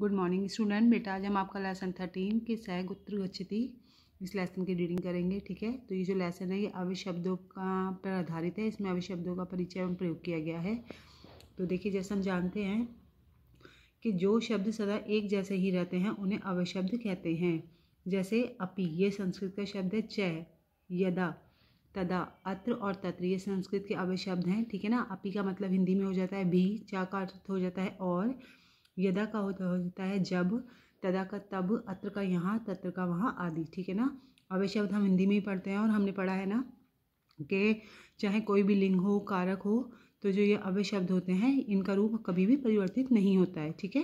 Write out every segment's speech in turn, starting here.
good morning student बेटा आज हम आपका लेसन थर्टीन के सह गुत्र गच्छति इस लेसन की रीडिंग करेंगे ठीक है तो ये जो लेसन है ये अवि शब्दों का पर आधारित है इसमें अवि शब्दों का परिचय एवं प्रयोग किया गया है तो देखिए जैसे हम जानते हैं कि जो शब्द सदा एक जैसे ही रहते हैं उन्हें अवशब्द शब्द कहते हैं जैसे अपि ये संस्कृत का शब्द है चय यदा तदा अत्र और तत्र ये संस्कृत के अवशब्द शब्द हैं ठीक है ना अपि का मतलब हिंदी में हो जाता है भी चा का अर्थ हो जाता है और यदा का होता होता है जब तदा का तब अत्र का यहाँ तत्र का वहाँ आदि ठीक है ना अब ये शब्द हम हिंदी में ही पढ़ते हैं और हमने पढ़ा है ना कि चाहे कोई भी लिंग हो कारक हो तो जो ये अवय शब्द होते हैं इनका रूप कभी भी परिवर्तित नहीं होता है ठीक है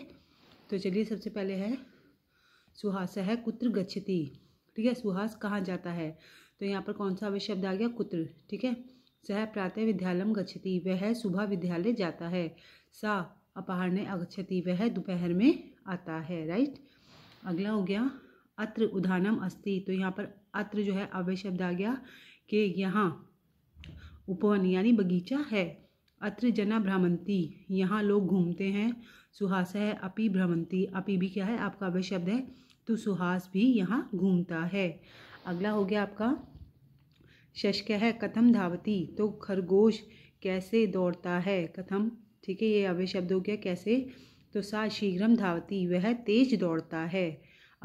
तो चलिए सबसे पहले है सुहास है कुत्र गच्छति ठीक है सुहास कहाँ जाता है तो यहाँ पर कौन सा अवय शब्द आ गया कुत्र ठीक है सह प्रातः विद्यालय गच्छति वह सुबह विद्यालय जाता है सा ने अगछति वह दोपहर में आता है राइट अगला हो गया अत्र उदाहनम अस्ति तो यहाँ पर अत्र जो है अव्य शब्द आ गया कि यहाँ उपवन यानी बगीचा है अत्र जना भ्रमंती यहाँ लोग घूमते हैं सुहास है अपि भ्रमंती अपि भी क्या है आपका अव्य शब्द है तो सुहास भी यहाँ घूमता है अगला हो गया आपका शशक है कथम धावती तो खरगोश कैसे दौड़ता है कथम ठीक है ये अवय शब्द हो गया कैसे तो सा शीघ्रम धावती वह तेज दौड़ता है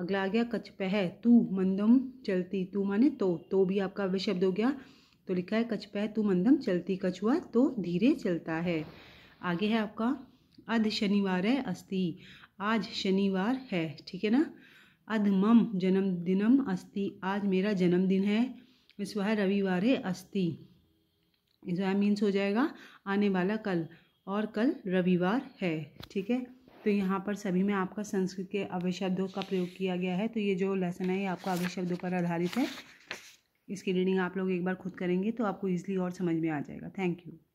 अगला आ गया कचपह तू मंदम चलती तू माने तो तो भी आपका अवय शब्द हो गया तो लिखा है कचपह तू मंदम चलती कछुआ तो धीरे चलता है आगे है आपका अध शनिवार है आज शनिवार है ठीक है ना अध मम जन्मदिनम अस्थि आज मेरा जन्मदिन है इस वह रविवार है इस वह मीन्स हो जाएगा आने वाला कल और कल रविवार है ठीक है तो यहाँ पर सभी में आपका संस्कृत के अवशब्दों शब्दों का प्रयोग किया गया है तो ये जो लेसन है ये आपका अवय शब्दों पर आधारित है इसकी रीडिंग आप लोग एक बार खुद करेंगे तो आपको ईजिली और समझ में आ जाएगा थैंक यू